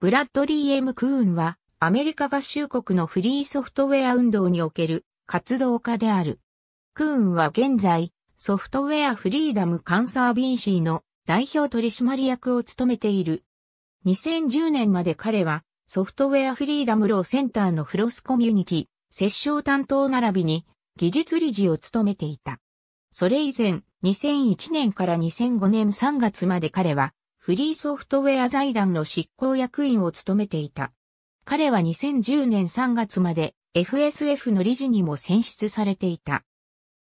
ブラッドリー・エム・クーンは、アメリカ合衆国のフリーソフトウェア運動における活動家である。クーンは現在、ソフトウェアフリーダム・カンサー・ビーシーの代表取締役を務めている。2010年まで彼は、ソフトウェアフリーダムローセンターのフロスコミュニティ、接触担当並びに、技術理事を務めていた。それ以前、2001年から2005年3月まで彼は、フリーソフトウェア財団の執行役員を務めていた。彼は2010年3月まで FSF の理事にも選出されていた。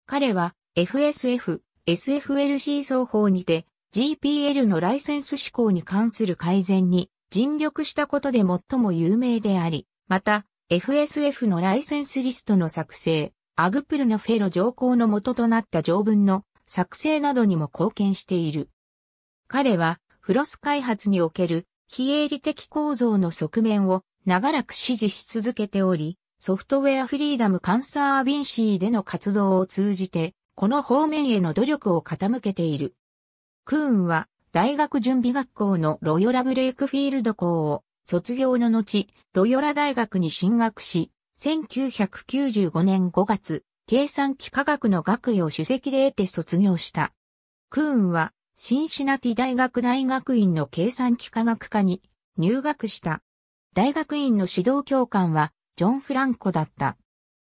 彼は FSF、SFLC 双方にて GPL のライセンス施行に関する改善に尽力したことで最も有名であり、また FSF のライセンスリストの作成、アグプルのフェロ条項の元となった条文の作成などにも貢献している。彼はフロス開発における非営利的構造の側面を長らく支持し続けており、ソフトウェアフリーダムカンサービンシーでの活動を通じて、この方面への努力を傾けている。クーンは大学準備学校のロヨラブレイクフィールド校を卒業の後、ロヨラ大学に進学し、1995年5月、計算機科学の学位を首席で得て卒業した。クーンはシンシナティ大学大学院の計算機科学科に入学した。大学院の指導教官はジョン・フランコだった。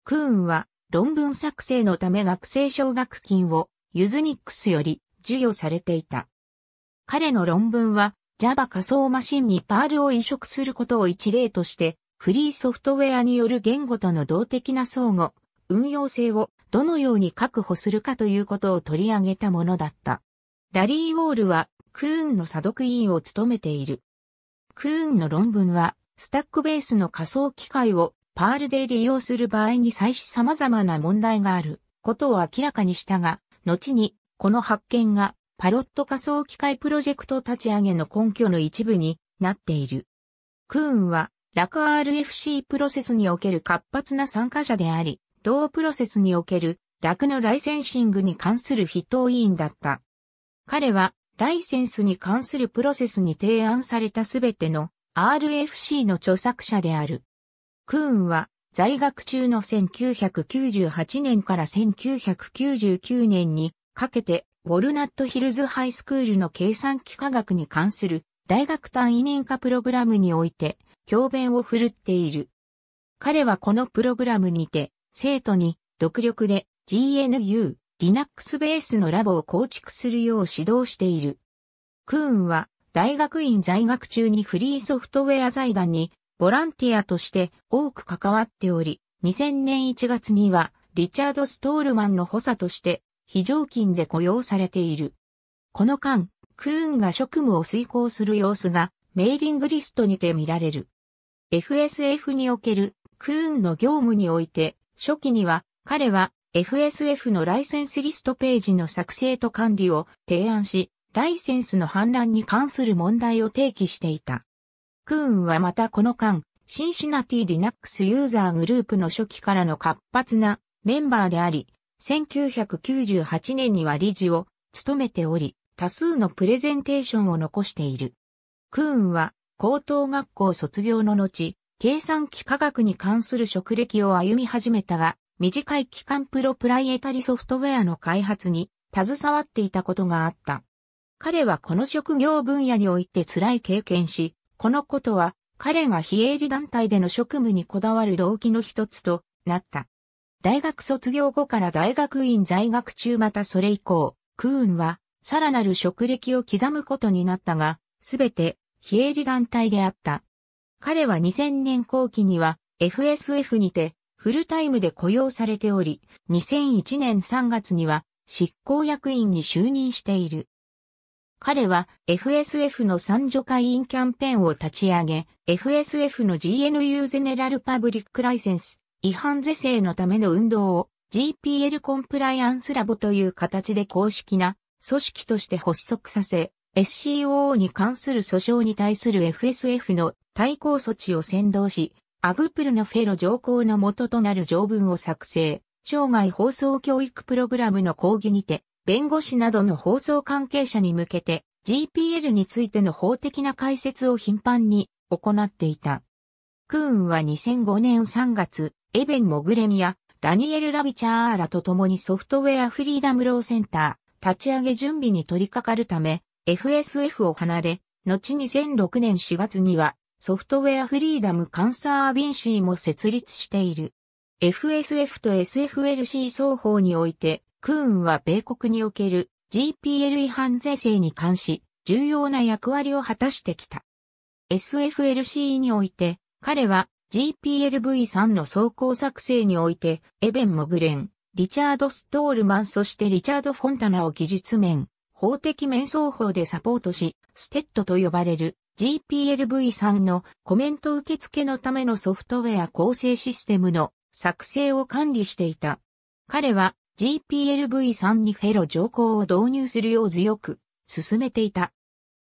クーンは論文作成のため学生奨学金をユズニックスより授与されていた。彼の論文は Java 仮想マシンにパールを移植することを一例としてフリーソフトウェアによる言語との動的な相互、運用性をどのように確保するかということを取り上げたものだった。ラリー・ウォールは、クーンの査読委員を務めている。クーンの論文は、スタックベースの仮想機械をパールで利用する場合に際し様々な問題があることを明らかにしたが、後にこの発見がパロット仮想機械プロジェクト立ち上げの根拠の一部になっている。クーンは、ラク RFC プロセスにおける活発な参加者であり、同プロセスにおけるラクのライセンシングに関する筆頭委員だった。彼はライセンスに関するプロセスに提案されたすべての RFC の著作者である。クーンは在学中の1998年から1999年にかけてウォルナットヒルズハイスクールの計算機科学に関する大学単位認可プログラムにおいて教鞭を振るっている。彼はこのプログラムにて生徒に独力で GNU Linux ベースのラボを構築するよう指導している。クーンは大学院在学中にフリーソフトウェア財団にボランティアとして多く関わっており、2000年1月にはリチャード・ストールマンの補佐として非常勤で雇用されている。この間、クーンが職務を遂行する様子がメーリングリストにて見られる。FSF におけるクーンの業務において、初期には彼は FSF のライセンスリストページの作成と管理を提案し、ライセンスの反乱に関する問題を提起していた。クーンはまたこの間、シンシナティリナックスユーザーグループの初期からの活発なメンバーであり、1998年には理事を務めており、多数のプレゼンテーションを残している。クーンは高等学校卒業の後、計算機科学に関する職歴を歩み始めたが、短い期間プロプライエタリソフトウェアの開発に携わっていたことがあった。彼はこの職業分野において辛い経験し、このことは彼が非営利団体での職務にこだわる動機の一つとなった。大学卒業後から大学院在学中またそれ以降、クーンはさらなる職歴を刻むことになったが、すべて非営利団体であった。彼は2000年後期には FSF にてフルタイムで雇用されており、2001年3月には執行役員に就任している。彼は FSF の参助会員キャンペーンを立ち上げ、FSF の GNU ゼネラルパブリックライセンス違反是正のための運動を GPL コンプライアンスラボという形で公式な組織として発足させ、SCOO に関する訴訟に対する FSF の対抗措置を先導し、アグプルのフェロ上皇の元となる条文を作成、生涯放送教育プログラムの講義にて、弁護士などの放送関係者に向けて、GPL についての法的な解説を頻繁に行っていた。クーンは2005年3月、エベン・モグレミア、ダニエル・ラビチャーラと共にソフトウェアフリーダムローセンター立ち上げ準備に取り掛かるため FSF を離れ、後2006年4月にはソフトウェアフリーダムカンサーアビンシーも設立している。FSF と SFLC 双方において、クーンは米国における GPL 違反是正に関し、重要な役割を果たしてきた。SFLC において、彼は GPLV3 の走行作成において、エベン・モグレン、リチャード・ストールマンそしてリチャード・フォンタナを技術面、法的面双方でサポートし、ステッドと呼ばれる GPLv3 のコメント受付のためのソフトウェア構成システムの作成を管理していた。彼は GPLv3 にフェロ条項を導入するよう強く進めていた。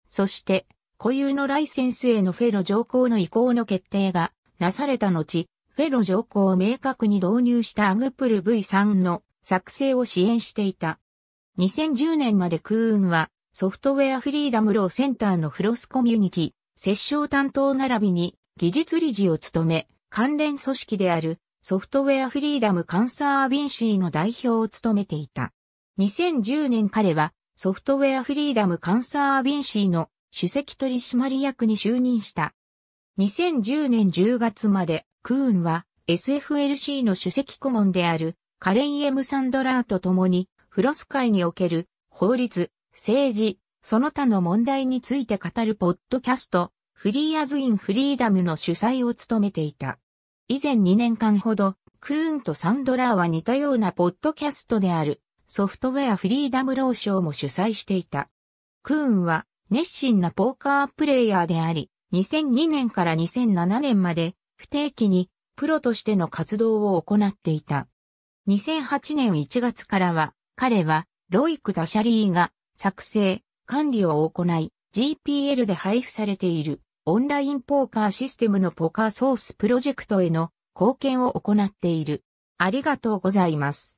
そして、固有のライセンスへのフェロ条項の移行の決定がなされた後、フェロ条項を明確に導入したアグプル V3 の作成を支援していた。2010年まで空運はソフトウェアフリーダムローセンターのフロスコミュニティ、接触担当並びに技術理事を務め、関連組織であるソフトウェアフリーダムカンサーアビンシーの代表を務めていた。2010年彼はソフトウェアフリーダムカンサーアビンシーの主席取締役に就任した。2010年10月までクーンは SFLC の主席顧問であるカレン・エム・サンドラーと共にフロス会における法律、政治、その他の問題について語るポッドキャスト、フリーアズインフリーダムの主催を務めていた。以前2年間ほど、クーンとサンドラーは似たようなポッドキャストである、ソフトウェアフリーダムロー賞も主催していた。クーンは、熱心なポーカープレイヤーであり、2002年から2007年まで、不定期に、プロとしての活動を行っていた。2008年1月からは、彼は、ロイク・ダシャリーが、作成、管理を行い、GPL で配布されているオンラインポーカーシステムのポカーソースプロジェクトへの貢献を行っている。ありがとうございます。